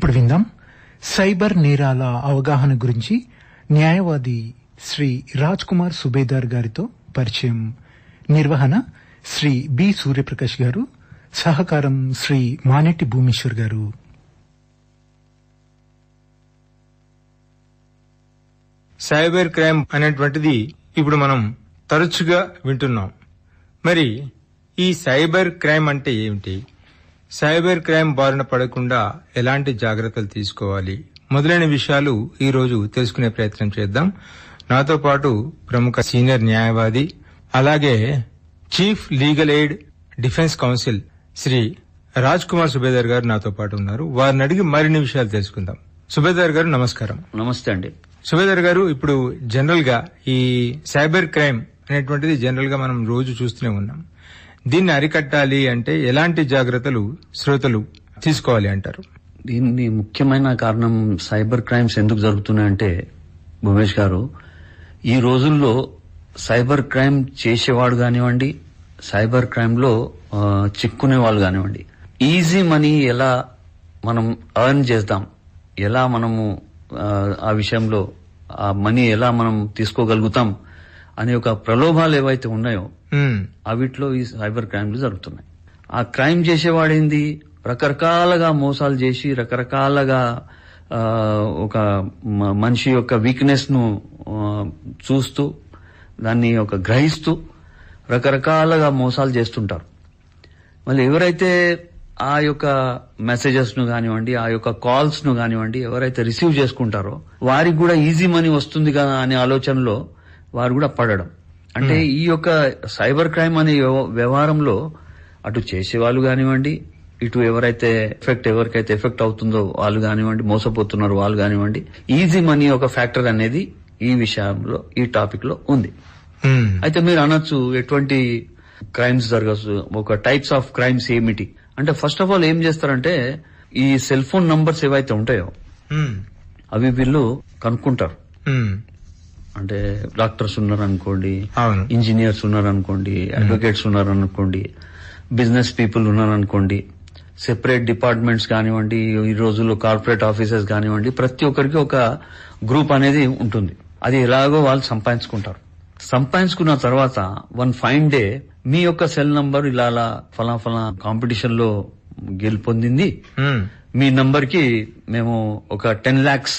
ఇప్పుడు విందాం సైబర్ నేరాల అవగాహన గురించి న్యాయవాది శ్రీ రాజ్ కుమార్ సుబేదార్ గారితో పరిచయం నిర్వహణ శ్రీ బి సూర్యప్రకాష్ గారు సహకారం శ్రీ మానెట్టి భూమేశ్వర్ గారు సైబర్ క్రైమ్ అనేటువంటిది ఇప్పుడు మనం తరచుగా వింటున్నాం మరి ఈ సైబర్ క్రైమ్ అంటే ఏమిటి సైబర్ క్రైమ్ బారిన పడకుండా ఎలాంటి జాగ్రత్తలు తీసుకోవాలి మొదలైన విషయాలు ఈ రోజు తెలుసుకునే ప్రయత్నం చేద్దాం నాతో పాటు ప్రముఖ సీనియర్ న్యాయవాది అలాగే chief legal aid defence counsel Shri Raj Kumar Subedar గారు నాతో పాటు ఉన్నారు వారిని అడిగి మరిన్ని విషయాలు తెలుసుకుందాం సుబేదార్ గారు నమస్కారం నమస్తే అండి సుబేదార్ గారు ఇప్పుడు జనరల్ గా ఈ సైబర్ క్రైమ్ అనేటువంటిది జనరల్ గా మనం రోజు చూస్తూనే ఉన్నాం దీన్ని అరికట్టాలి అంటే ఎలాంటి జాగ్రత్తలు శ్రోతలు తీసుకోవాలి అంటారు దీన్ని ముఖ్యమైన కారణం సైబర్ క్రైమ్స్ ఎందుకు జరుగుతున్నాయంటే భువేష్ గారు ఈ రోజుల్లో సైబర్ క్రైమ్ చేసేవాడు కానివ్వండి సైబర్ లో చిక్కునే వాళ్ళు కానివ్వండి ఈజీ మనీ ఎలా మనం అర్న్ చేద్దాం ఎలా మనము ఆ విషయంలో ఆ మనీ ఎలా మనం తీసుకోగలుగుతాం అనే ఒక ప్రలోభాలు ఏవైతే ఉన్నాయో అవిట్లో ఈ సైబర్ క్రైమ్లు జరుగుతున్నాయి ఆ క్రైమ్ చేసేవాడేంది రకరకాలుగా మోసాలు చేసి రకరకాలుగా ఒక మనిషి యొక్క వీక్నెస్ ను చూస్తూ దాన్ని ఒక గ్రహిస్తూ రకరకాలుగా మోసాలు చేస్తుంటారు మళ్ళీ ఎవరైతే ఆ యొక్క మెసేజెస్ ను కానివ్వండి ఆ యొక్క కాల్స్ ను కానివ్వండి ఎవరైతే రిసీవ్ చేసుకుంటారో వారికి కూడా ఈజీ మనీ వస్తుంది కదా అనే ఆలోచనలో వారు కూడా పడడం అంటే ఈ యొక్క సైబర్ క్రైమ్ అనే వ్యవహారంలో అటు చేసేవాళ్ళు కానివ్వండి ఇటు ఎవరైతే ఎఫెక్ట్ ఎవరికైతే ఎఫెక్ట్ అవుతుందో వాళ్ళు కానివ్వండి మోసపోతున్నారు వాళ్ళు కానివ్వండి ఈజీ మనీ ఒక ఫ్యాక్టర్ అనేది ఈ విషయంలో ఈ టాపిక్ లో ఉంది అయితే మీరు అనొచ్చు ఎటువంటి క్రైమ్స్ జరగచ్చు ఒక టైప్స్ ఆఫ్ క్రైమ్స్ ఏమిటి అంటే ఫస్ట్ ఆఫ్ ఆల్ ఏం చేస్తారంటే ఈ సెల్ ఫోన్ నంబర్స్ ఏవైతే ఉంటాయో అవి వీళ్ళు కనుక్కుంటారు అంటే డాక్టర్స్ ఉన్నారు అనుకోండి ఇంజనీర్స్ ఉన్నారు అనుకోండి అడ్వకేట్స్ ఉన్నారనుకోండి బిజినెస్ పీపుల్ ఉన్నారు అనుకోండి సెపరేట్ డిపార్ట్మెంట్స్ కానివ్వండి ఈ రోజుల్లో కార్పొరేట్ ఆఫీసెస్ కానివ్వండి ప్రతి ఒక్కరికి ఒక గ్రూప్ అనేది ఉంటుంది అది ఎలాగో వాళ్ళు సంపాదించుకుంటారు సంపాదించుకున్న తర్వాత వన్ ఫైన్ డే మీ యొక్క సెల్ నంబర్ ఇలా అలా ఫలా ఫలా కాంపిటీషన్ లో గెలుపొందింది మీ నంబర్ కి మేము ఒక టెన్ లాక్స్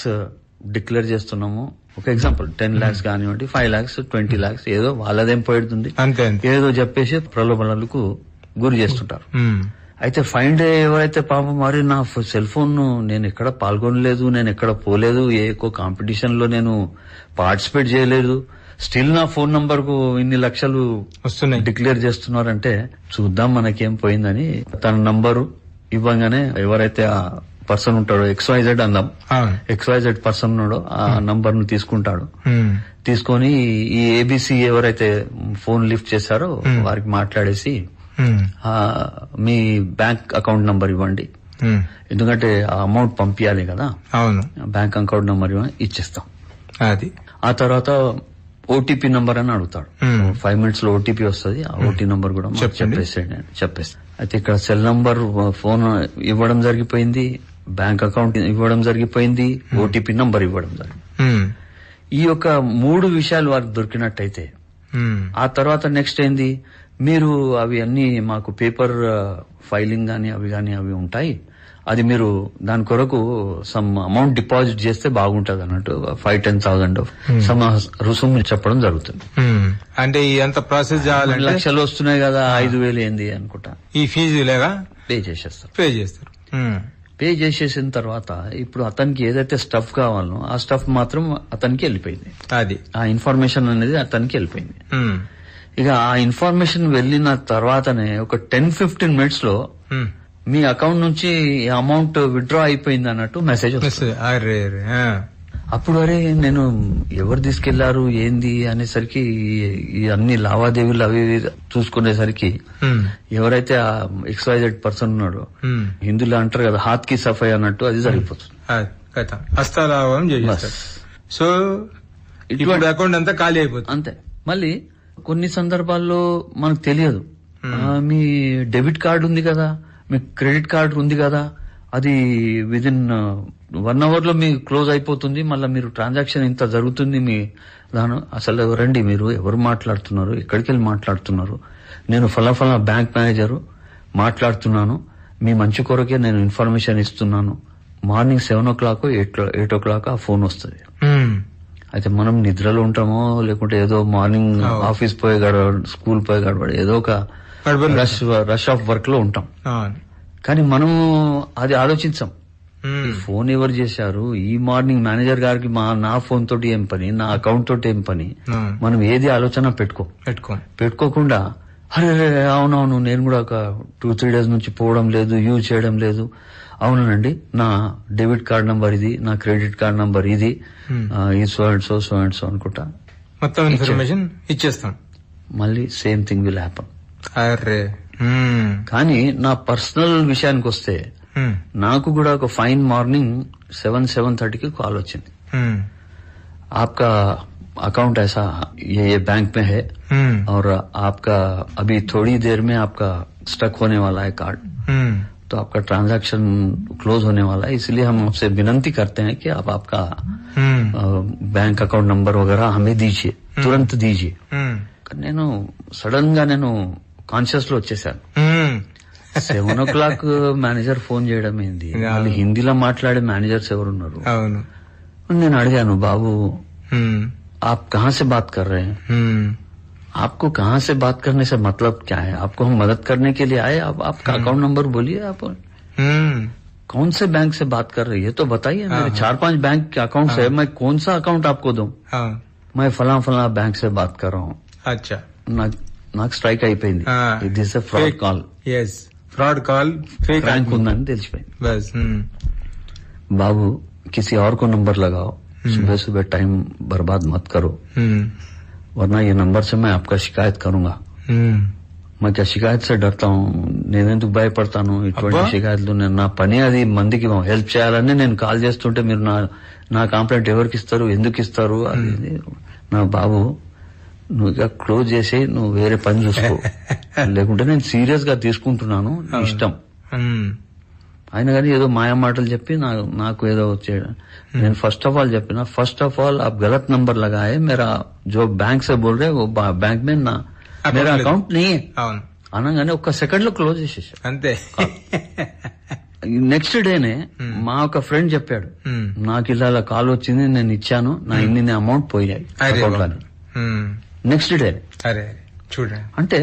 డిక్లేర్ చేస్తున్నాము ఒక ఎగ్జాంపుల్ టెన్ లాక్స్ hmm. కానివ్వండి ఫైవ్ లాక్స్ ట్వంటీ లాక్స్ ఏదో వాళ్ళదేం పోయిడుతుంది ఏదో చెప్పేసి ప్రలోభనలకు గురి hmm. చేస్తుంటారు hmm. అయితే ఫైండ్ ఎవరైతే పాప మరి నా సెల్ ఫోన్ నేను ఎక్కడ పాల్గొనలేదు నేను ఎక్కడ పోలేదు ఏ కాంపిటీషన్ లో నేను పార్టిసిపేట్ చేయలేదు స్టిల్ నా ఫోన్ నంబర్ కు ఇన్ని లక్షలు వస్తున్నాయి డిక్లేర్ చేస్తున్నారంటే చూద్దాం మనకేం పోయిందని తన నంబరు ఇవ్వగానే ఎవరైతే పర్సన్ ఉంటాడు ఎక్స్వైజెడ్ అందాం ఎక్స్వైజెడ్ పర్సన్ ఉన్నాడు ఆ hmm. నంబర్ ను తీసుకుంటాడు hmm. తీసుకొని ఈ ఏబిసి ఎవరైతే ఫోన్ లిఫ్ట్ చేశారో hmm. వారికి మాట్లాడేసి మీ బ్యాంక్ అకౌంట్ నంబర్ ఇవ్వండి ఎందుకంటే ఆ అమౌంట్ పంపించాలి కదా బ్యాంక్ అకౌంట్ నంబర్ ఇచ్చేస్తాం అది ఆ తర్వాత ఓటీపీ నంబర్ అని అడుగుతాడు ఫైవ్ మినిట్స్ లో ఓటీపీ వస్తుంది ఆ ఓటీ నంబర్ కూడా చెప్పేసి చెప్పేసి అయితే ఇక్కడ సెల్ నంబర్ ఫోన్ ఇవ్వడం జరిగిపోయింది బ్యాంక్ అకౌంట్ ఇవ్వడం జరిగిపోయింది hmm. ఓటీపీ నంబర్ ఇవ్వడం జరిగింది hmm. ఈ యొక్క మూడు విషయాలు వారికి దొరికినట్టయితే hmm. ఆ తర్వాత నెక్స్ట్ ఏంది మీరు అవి అన్ని మాకు పేపర్ ఫైలింగ్ కానీ అవి కానీ అవి ఉంటాయి అది మీరు దాని కొరకు సమ్ అమౌంట్ డిపాజిట్ చేస్తే బాగుంటది అన్నట్టు ఫైవ్ టెన్ థౌసండ్ సమ్ రుసుము చెప్పడం జరుగుతుంది అంటే ఎంత ప్రాసెస్ లక్షలు వస్తున్నాయి కదా ఐదు వేలు ఏంది అనుకుంటా ఈ ఫీజు లేదా పే చేసేస్తారు పే చేస్తారు పే చేసేసిన తర్వాత ఇప్పుడు అతనికి ఏదైతే స్టఫ్ కావాలనో ఆ స్టఫ్ మాత్రం అతనికి వెళ్ళిపోయింది అది ఆ ఇన్ఫర్మేషన్ అనేది అతనికి వెళ్ళిపోయింది ఇక ఆ ఇన్ఫర్మేషన్ వెళ్ళిన తర్వాతనే ఒక టెన్ ఫిఫ్టీన్ మినిట్స్ లో మీ అకౌంట్ నుంచి అమౌంట్ విత్డ్రా అయిపోయింది అన్నట్టు మెసేజ్ అప్పుడు అరే నేను ఎవరు తీసుకెళ్లారు ఏంది అనేసరికి ఈ అన్ని లావాదేవీలు అవి చూసుకునేసరికి ఎవరైతే ఆ ఎక్స్వైజెడ్ పర్సన్ ఉన్నాడో హిందువులు అంటారు కదా హాత్ కి సఫై అన్నట్టు అది జరిగిపోతుంది సో ఇటువంటి అకౌంట్ అంతా ఖాళీ అయిపోతుంది అంతే మళ్ళీ కొన్ని సందర్భాల్లో మనకు తెలియదు మీ డెబిట్ కార్డు ఉంది కదా మీ క్రెడిట్ కార్డు ఉంది కదా అది విదిన్ వన్ అవర్లో మీకు క్లోజ్ అయిపోతుంది మళ్ళీ మీరు ట్రాన్సాక్షన్ ఇంత జరుగుతుంది మీ దాని అసలు ఎవరండి మీరు ఎవరు మాట్లాడుతున్నారు ఎక్కడికి వెళ్ళి మాట్లాడుతున్నారు నేను ఫలా బ్యాంక్ మేనేజర్ మాట్లాడుతున్నాను మీ మంచి కొరకే నేను ఇన్ఫర్మేషన్ ఇస్తున్నాను morning seven o'clock eight eight o'clock ఆ ఫోన్ వస్తుంది hmm. అయితే మనం నిద్రలో ఉంటామో లేకుంటే ఏదో మార్నింగ్ ఆఫీస్ పోయి గడవ స్కూల్ పోయి గడవడం ఏదో ఒక రష్ రష్ ఆఫ్ వర్క్ లో ఉంటాం కానీ మనం అది ఆలోచించాం ఫోన్ ఎవరు చేశారు ఈ మార్నింగ్ మేనేజర్ గారికి మా నా ఫోన్ తోటి ఏం పని నా అకౌంట్ తోటి ఏం పని మనం ఏది ఆలోచన పెట్టుకో పెట్టుకో పెట్టుకోకుండా అరే అవునవును నేను కూడా ఒక టూ త్రీ డేస్ నుంచి పోవడం లేదు యూజ్ చేయడం లేదు అవునండి నా డెబిట్ కార్డ్ నంబర్ ఇది నా క్రెడిట్ కార్డ్ నంబర్ ఇది ఈ so and so so and so అనుకుంటా మొత్తం ఇన్ఫర్మేషన్ ఇచ్చేస్తాం మళ్ళీ సేమ్ థింగ్ విల్ హ్యాపన్ అరే కానీ నా పర్సనల్ విషయానికి వస్తే నాకు కూడా ఒక ఫైన్ మార్నింగ్ సెవెన్ సెవెన్ థర్టీకి కాల్ వచ్చింది आपका अकाउंट ऐसा बैंक में है और आपका अभी थोड़ी देर में आपका स्टक होने वाला है कार्ड तो आपका ट्रांजैक्शन क्लोज होने वाला है इसलिए हम आपसे विनंती करते हैं कि आप आपका बैंक अकाउंट नंबर वगैरह हमें दीजिए तुरंत दीजिए నేను సడన్ కాన్షియస్ లో వచ్చేసాను seven o'clock manager phone చేయడం ఏంది వాళ్ళు హిందీలో మాట్లాడే మేనేజర్స్ ఎవరున్నారు నేను అడిగాను బాబు hmm. आप कहा से बात कर रहे हैं hmm. आपको कहाँ से बात करने से मतलब क्या है आपको हम मदद करने के लिए आए आप आपका अकाउंट hmm. नंबर बोलिए आप कौन से बैंक से बात कर रही है तो बताइए मेरे हाँ. चार पांच बैंक के अकाउंट है हाँ. मैं कौन सा अकाउंट आपको दू हाँ. मैं फला फला बैंक से बात कर रहा हूँ अच्छा నాకు స్ట్రైక్ అయిపోయింది it is fraud call yes fraud call ర్యాంక్ ఉందని తెలిసిపోయింది hmm. బాబు కిసి ఆర్ కో నంబర్ లగా సుబే सुबह టైం బర్బాద్ మత్ కరో hmm. వర్నా ఈ నంబర్ hmm. సే మే आपका शिकायत కరుగా मैं क्या సే డర్తా నేనెందుకు భయపడతాను ఇటువంటి షికాయత్లు నేను నా పని అది మందికి హెల్ప్ చేయాలని నేను కాల్ చేస్తుంటే మీరు నా నా కంప్లైంట్ ఎవరికి ఇస్తారు ఎందుకు ఇస్తారు అది నా బాబు నువ్వు క్లోజ్ చేసి నువ్వు వేరే పని చూసుకో లేకుంటే నేను సీరియస్ గా తీసుకుంటున్నాను ఇష్టం ఆయన కానీ ఏదో మాయ మాటలు చెప్పి నాకు నాకు ఏదో చేయడం నేను ఫస్ట్ ఆఫ్ ఆల్ చెప్పిన ఫస్ట్ ఆఫ్ ఆల్ ఆ గలత్ నంబర్ లాగా మేరా జో బ్యాంక్ సే బోల్ రే బ్యాంక్ మీద నా మేరా అకౌంట్ నీ అనగానే ఒక్క సెకండ్ లో క్లోజ్ చేసేసా అంతే నెక్స్ట్ డేనే మా ఒక ఫ్రెండ్ చెప్పాడు నాకు ఇలా కాల్ వచ్చింది నేను ఇచ్చాను నా ఇన్ని అమౌంట్ పోయాయి అకౌంట్ నెక్స్ట్ డే అరే చూడండి అంటే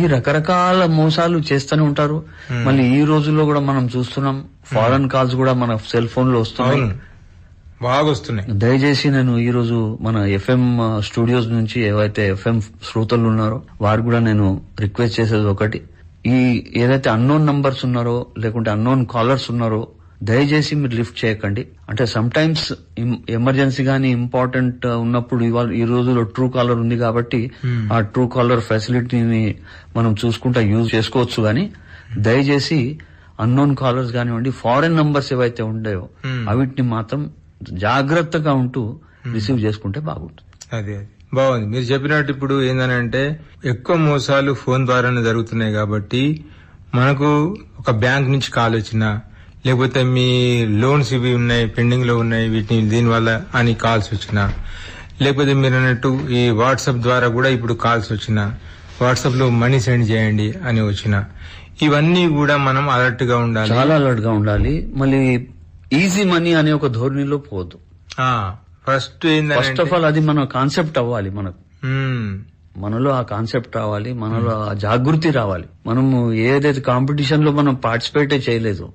ఈ రకరకాల మోసాలు చేస్తూనే ఉంటారు hmm. మళ్ళీ ఈ రోజుల్లో కూడా మనం చూస్తున్నాం ఫారెన్ hmm. కాల్స్ కూడా మన సెల్ ఫోన్ లో వస్తున్నాయి బాగా వస్తున్నాయి దయచేసి నేను ఈ రోజు మన ఎఫ్ఎం స్టూడియోస్ నుంచి ఏవైతే ఎఫ్ఎం శ్రోతలు ఉన్నారో వారు కూడా నేను రిక్వెస్ట్ చేసేది ఒకటి ఈ ఏదైతే అన్నోన్ నంబర్స్ ఉన్నారో లేకుంటే అన్నోన్ కాలర్స్ ఉన్నారో దయచేసి మీరు లిఫ్ట్ చేయకండి అంటే సమ్ టైమ్స్ ఎమర్జెన్సీ గానీ ఇంపార్టెంట్ ఉన్నప్పుడు ఇవాళ ఈ రోజులో ట్రూ కాలర్ ఉంది కాబట్టి hmm. ఆ ట్రూ కాలర్ ఫెసిలిటీని మనం చూసుకుంటా యూజ్ చేసుకోవచ్చు కానీ దయచేసి అన్నోన్ కాలర్స్ కానివ్వండి ఫారెన్ నంబర్స్ ఏవైతే ఉండేవో hmm. అవిటిని మాత్రం జాగ్రత్తగా ఉంటూ రిసీవ్ hmm. చేసుకుంటే బాగుంటుంది అదే బాగుంది మీరు చెప్పినట్టు ఇప్పుడు ఏంటంటే ఎక్కువ మోసాలు ఫోన్ ద్వారానే జరుగుతున్నాయి కాబట్టి మనకు ఒక బ్యాంక్ నుంచి కాల్ వచ్చినా లేకపోతే మీ లోన్స్ ఇవి ఉన్నాయి పెండింగ్ లో ఉన్నాయి వీటిని దీనివల్ల అని కాల్స్ వచ్చినా లేకపోతే మీరు అన్నట్టు ఈ వాట్సాప్ ద్వారా కూడా ఇప్పుడు కాల్స్ వచ్చిన వాట్సాప్ లో మనీ సెండ్ చేయండి అని వచ్చిన ఇవన్నీ కూడా మనం అలర్ట్ గా ఉండాలి చాలా అలర్ట్ గా ఉండాలి మళ్ళీ ఈజీ మనీ అనే ఒక ధోరణిలో పోదు ఫస్ట్ ఫస్ట్ ఆఫ్ ఆల్ అది మన కాన్సెప్ట్ అవ్వాలి మనకు మనలో ఆ కాన్సెప్ట్ రావాలి మనలో ఆ జాగృతి రావాలి మనము ఏదైతే కాంపిటీషన్ లో మనం పార్టిసిపేటే చేయలేదు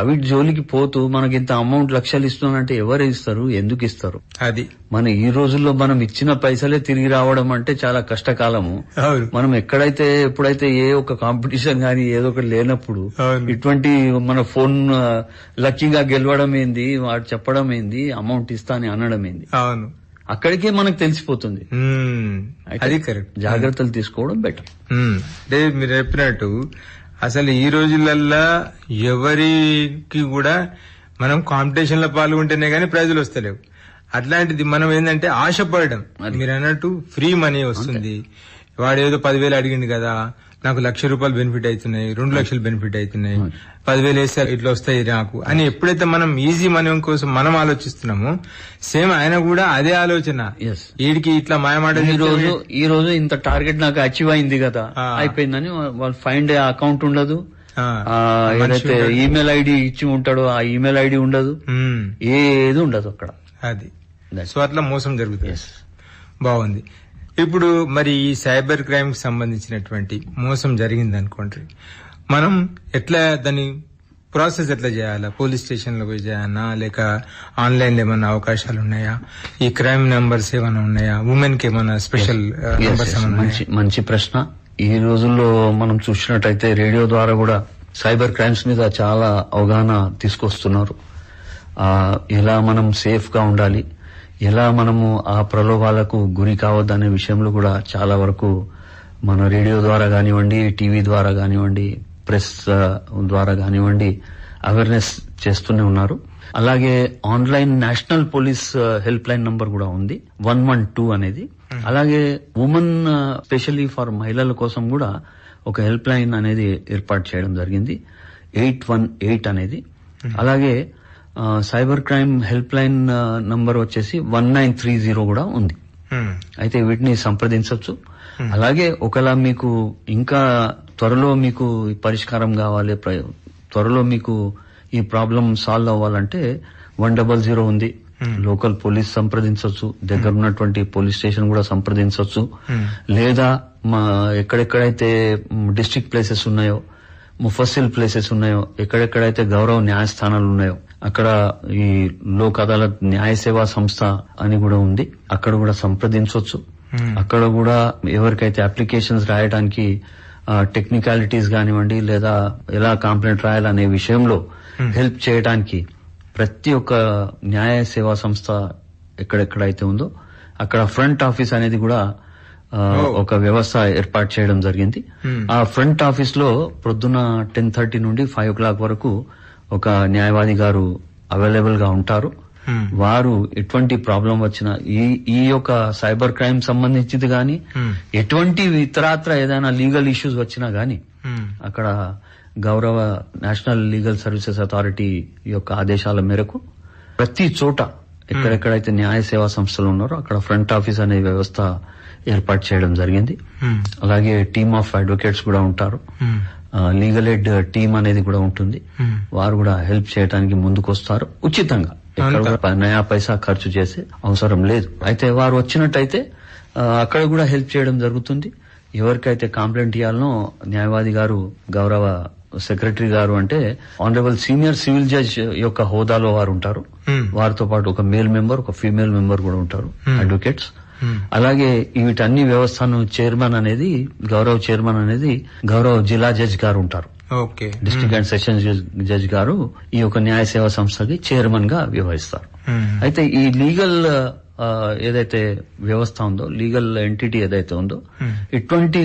అవి జోలికి పోతూ మనకి ఇంత అమౌంట్ లక్షలు ఇస్తున్నానంటే ఎవరు ఇస్తారు ఎందుకు ఇస్తారు అది మన ఈ రోజుల్లో మనం ఇచ్చిన పైసలే తిరిగి రావడం అంటే చాలా కష్టకాలము మనం ఎక్కడైతే ఎప్పుడైతే ఏ ఒక కాంపిటీషన్ గానీ ఏదో ఒకటి లేనప్పుడు ఇటువంటి మన ఫోన్ లక్కీగా గెలవడం ఏంది వాడు చెప్పడం ఏంది అమౌంట్ ఇస్తా అని అనడం ఏంది అక్కడికే మనకు తెలిసిపోతుంది అది కరెక్ట్ జాగ్రత్తలు తీసుకోవడం బెటర్ అంటే మీరు చెప్పినట్టు అసలు ఈ రోజులల్లా ఎవరికి కూడా మనం కాంపిటీషన్లో పాల్గొంటేనే కానీ ప్రైజులు వస్తలేవు అట్లాంటిది మనం ఏంటంటే ఆశపడడం మీరు అన్నట్టు ఫ్రీ మనీ వస్తుంది వాడు ఏదో పదివేలు అడిగింది కదా నాకు లక్ష రూపాయలు బెనిఫిట్ అవుతున్నాయి రెండు లక్షలు బెనిఫిట్ అవుతున్నాయి పదివేలు వేస్తే ఇట్లా వస్తాయి నాకు అని ఎప్పుడైతే మనం ఈజీ మనీ కోసం మనం ఆలోచిస్తున్నామో సేమ్ ఆయన కూడా అదే ఆలోచన వీడికి ఇట్లా మాయమాట ఈ రోజు ఈ రోజు ఇంత టార్గెట్ నాకు అచీవ్ అయింది కదా అయిపోయిందని వాళ్ళు ఫైండ్ అకౌంట్ ఉండదు ఏదైతే ఈమెయిల్ ఐడి ఇచ్చి ఉంటాడో ఆ ఈమెయిల్ ఐడి ఉండదు ఏది ఉండదు అక్కడ అది సో అట్లా మోసం జరుగుతుంది బాగుంది ఇప్పుడు మరి ఈ సైబర్ క్రైమ్ కి సంబంధించినటువంటి మోసం జరిగింది అనుకోండి మనం ఎట్లా దాన్ని ప్రాసెస్ ఎట్లా చేయాలా పోలీస్ స్టేషన్లో పోయి చేయాలన్నా లేక ఆన్లైన్లో ఏమైనా అవకాశాలు ఉన్నాయా ఈ క్రైమ్ నెంబర్స్ ఏమైనా ఉన్నాయా ఉమెన్ కి ఏమైనా స్పెషల్ uh, నెంబర్స్ మంచి మంచి ప్రశ్న ఈ రోజుల్లో మనం చూసినట్టయితే రేడియో ద్వారా కూడా సైబర్ క్రైమ్స్ మీద చాలా అవగాహన తీసుకొస్తున్నారు ఎలా మనం సేఫ్ గా ఉండాలి ఎలా మనము ఆ ప్రలోభాలకు గురి కావద్దనే విషయంలో కూడా చాలా వరకు మన రేడియో ద్వారా కానివ్వండి టీవీ ద్వారా కానివ్వండి ప్రెస్ ద్వారా కానివ్వండి అవేర్నెస్ చేస్తూనే ఉన్నారు అలాగే online national police help line number కూడా ఉంది వన్ వన్ టూ అనేది అలాగే ఉమెన్ స్పెషల్లీ ఫర్ మహిళల కోసం కూడా ఒక హెల్ప్ లైన్ అనేది ఏర్పాటు చేయడం జరిగింది ఎయిట్ వన్ ఎయిట్ అనేది అలాగే cyber crime help line number వచ్చేసి వన్ నైన్ త్రీ జీరో కూడా ఉంది అయితే వీటిని సంప్రదించవచ్చు అలాగే ఒకలా మీకు ఇంకా త్వరలో మీకు పరిష్కారం కావాలి త్వరలో మీకు ఈ ప్రాబ్లం సాల్వ్ అవ్వాలంటే వన్ డబల్ జీరో ఉంది లోకల్ పోలీస్ సంప్రదించవచ్చు దగ్గర ఉన్నటువంటి పోలీస్ స్టేషన్ కూడా సంప్రదించవచ్చు లేదా మా ఎక్కడెక్కడైతే డిస్ట్రిక్ట్ ప్లేసెస్ ఉన్నాయో ముఫస్సిల్ ప్లేసెస్ ఉన్నాయో ఎక్కడెక్కడైతే గౌరవ న్యాయస్థానాలు ఉన్నాయో అక్కడ ఈ లోక్ అదాలత్ న్యాయ సేవా సంస్థ అని కూడా ఉంది అక్కడ కూడా సంప్రదించవచ్చు hmm. అక్కడ కూడా ఎవరికైతే అప్లికేషన్స్ రాయడానికి టెక్నికాలిటీస్ కానివ్వండి లేదా ఎలా కాంప్లైంట్ రాయాలనే విషయంలో హెల్ప్ hmm. చేయడానికి ప్రతి ఒక్క న్యాయ సేవా సంస్థ ఎక్కడెక్కడైతే ఉందో అక్కడ ఫ్రంట్ ఆఫీస్ అనేది కూడా oh. ఒక వ్యవస్థ ఏర్పాటు చేయడం జరిగింది hmm. ఆ ఫ్రంట్ ఆఫీస్ లో ప్రొద్దున టెన్ థర్టీ నుండి ఫైవ్ ఓ క్లాక్ వరకు ఒక న్యాయవాది గారు అవైలబుల్ గా ఉంటారు వారు ఎటువంటి ప్రాబ్లం వచ్చినా ఈ ఈ యొక్క సైబర్ క్రైమ్ సంబంధించింది కానీ ఎటువంటి ఇతరాత్ర ఏదైనా లీగల్ ఇష్యూస్ వచ్చినా గాని అక్కడ గౌరవ నేషనల్ లీగల్ సర్వీసెస్ అథారిటీ యొక్క ఆదేశాల మేరకు ప్రతి చోట ఎక్కడెక్కడైతే న్యాయ సేవా సంస్థలు ఉన్నారో అక్కడ ఫ్రంట్ ఆఫీస్ అనే వ్యవస్థ ఏర్పాటు చేయడం జరిగింది అలాగే టీమ్ ఆఫ్ అడ్వకేట్స్ కూడా ఉంటారు లీగల్ ఎయిడ్ టీమ్ అనేది కూడా ఉంటుంది hmm. వారు కూడా హెల్ప్ చేయడానికి ముందుకు వస్తారు ఉచితంగా నయా పైసా ఖర్చు చేసే అవసరం లేదు అయితే వారు వచ్చినట్టయితే అక్కడ కూడా హెల్ప్ చేయడం జరుగుతుంది ఎవరికైతే కంప్లైంట్ ఇవ్వాలనో న్యాయవాది గారు గౌరవ సెక్రటరీ గారు అంటే ఆనరబుల్ సీనియర్ సివిల్ జడ్జ్ యొక్క హోదాలో వారు ఉంటారు hmm. వారితో పాటు ఒక మేల్ మెంబర్ ఒక ఫీమేల్ మెంబర్ కూడా ఉంటారు అడ్వకేట్స్ hmm. అలాగే వీటన్ని వ్యవస్థను చైర్మన్ అనేది గౌరవ్ చైర్మన్ అనేది గౌరవ జిల్లా జడ్జి గారు ఉంటారు డిస్ట్రిక్ట్ అండ్ సెషన్ జడ్జి గారు ఈ యొక్క న్యాయ సేవా సంస్థకి చైర్మన్ గా వ్యవహరిస్తారు అయితే ఈ లీగల్ ఏదైతే వ్యవస్థ ఉందో లీగల్ ఎంటిటీ ఏదైతే ఉందో ఎటువంటి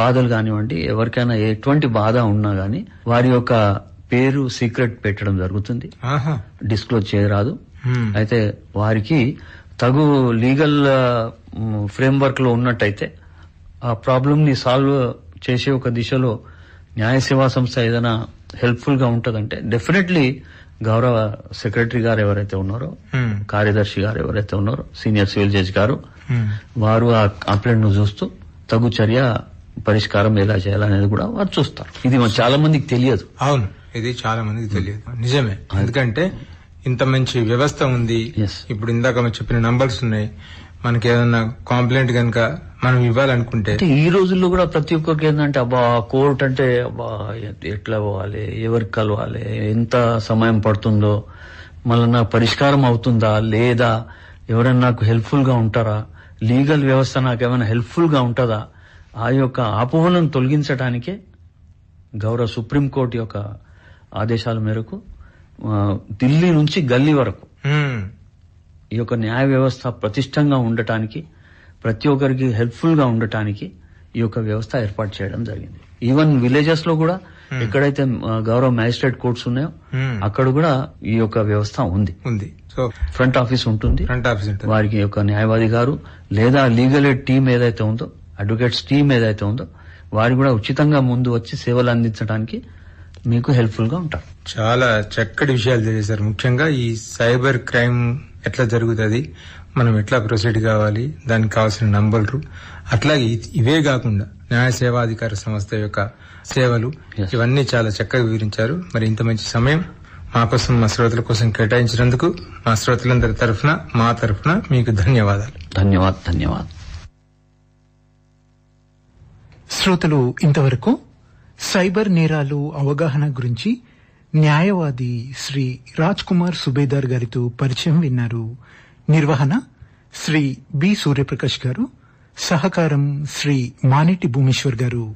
బాధలు కానివ్వండి ఎవరికైనా ఎటువంటి బాధ ఉన్నా గాని వారి యొక్క పేరు సీక్రెట్ పెట్టడం జరుగుతుంది డిస్క్లోజ్ చేయరాదు అయితే వారికి తగు లీగల్ ఫ్రేమ్ వర్క్ లో ఉన్నట్టయితే ఆ ప్రాబ్లం ని సాల్వ్ చేసే ఒక దిశలో న్యాయ సేవా సంస్థ ఏదైనా హెల్ప్ఫుల్ గా ఉంటుందంటే డెఫినెట్లీ గౌరవ సెక్రటరీ గారు ఎవరైతే ఉన్నారో కార్యదర్శి గారు ఎవరైతే ఉన్నారో సీనియర్ సివిల్ జడ్జి గారు వారు ఆ ను చూస్తూ తగు చర్య పరిష్కారం ఎలా చేయాలనేది కూడా వారు చూస్తారు ఇది చాలా మందికి తెలియదు అవును ఇది చాలా మందికి తెలియదు నిజమే ఎందుకంటే ఇంత మంచి వ్యవస్థ ఉంది ఇప్పుడు ఇందాక చెప్పిన నంబర్స్ ఉన్నాయి మనకి ఏదన్నా కాంప్లైంట్ కనుక మనం ఇవ్వాలనుకుంటే ఈ రోజుల్లో కూడా ప్రతి ఒక్కరికి ఏంటంటే అబ్బా కోర్ట్ అంటే అబ్బా ఎట్లా పోవాలి ఎవరికి కలవాలి ఎంత సమయం పడుతుందో మళ్ళీ నాకు పరిష్కారం అవుతుందా లేదా ఎవరైనా నాకు హెల్ప్ఫుల్ గా ఉంటారా లీగల్ వ్యవస్థ నాకు ఏమైనా హెల్ప్ఫుల్ గా ఉంటుందా ఆ యొక్క ఆపోహలను తొలగించడానికే గౌరవ సుప్రీంకోర్టు యొక్క ఆదేశాల మేరకు ఢిల్లీ నుంచి గల్లీ వరకు ఈ యొక్క న్యాయ వ్యవస్థ ప్రతిష్టంగా ఉండటానికి ప్రతి ఒక్కరికి హెల్ప్ఫుల్ గా ఉండటానికి ఈ యొక్క వ్యవస్థ ఏర్పాటు చేయడం జరిగింది ఈవెన్ విలేజెస్ లో కూడా ఎక్కడైతే గౌరవ మ్యాజిస్ట్రేట్ కోర్ట్స్ ఉన్నాయో అక్కడ కూడా ఈ యొక్క వ్యవస్థ ఉంది ఉంది సో ఫ్రంట్ ఆఫీస్ ఉంటుంది ఫ్రంట్ ఆఫీస్ వారికి యొక్క న్యాయవాది గారు లేదా లీగల్ ఎయిడ్ టీం ఏదైతే ఉందో అడ్వకేట్స్ టీం ఏదైతే ఉందో వారు కూడా ఉచితంగా ముందు వచ్చి సేవలు అందించడానికి మీకు హెల్ప్ఫుల్ గా ఉంటారు చాలా చక్కటి విషయాలు తెలియజేశారు ముఖ్యంగా ఈ సైబర్ క్రైమ్ ఎట్లా జరుగుతుంది మనం ఎట్లా ప్రొసీడ్ కావాలి దానికి కావాల్సిన నంబర్లు అట్లాగే ఇవే కాకుండా న్యాయ సేవాధికార సంస్థ యొక్క సేవలు ఇవన్నీ చాలా చక్కగా వివరించారు మరి ఇంత మంచి సమయం మా కోసం మా శ్రోతల కోసం కేటాయించినందుకు మా శ్రోతలందరి తరఫున మా తరఫున మీకు ధన్యవాదాలు ధన్యవాదాలు శ్రోతలు ఇంతవరకు సైబర్ నేరాలు అవగాహన గురించి న్యాయవాది శ్రీ రాజ్ కుమార్ సుబేదార్ గారితో పరిచయం విన్నారు నిర్వహణ శ్రీ బి సూర్యప్రకాష్ గారు సహకారం శ్రీ మానిటి భూమేశ్వర్ గారు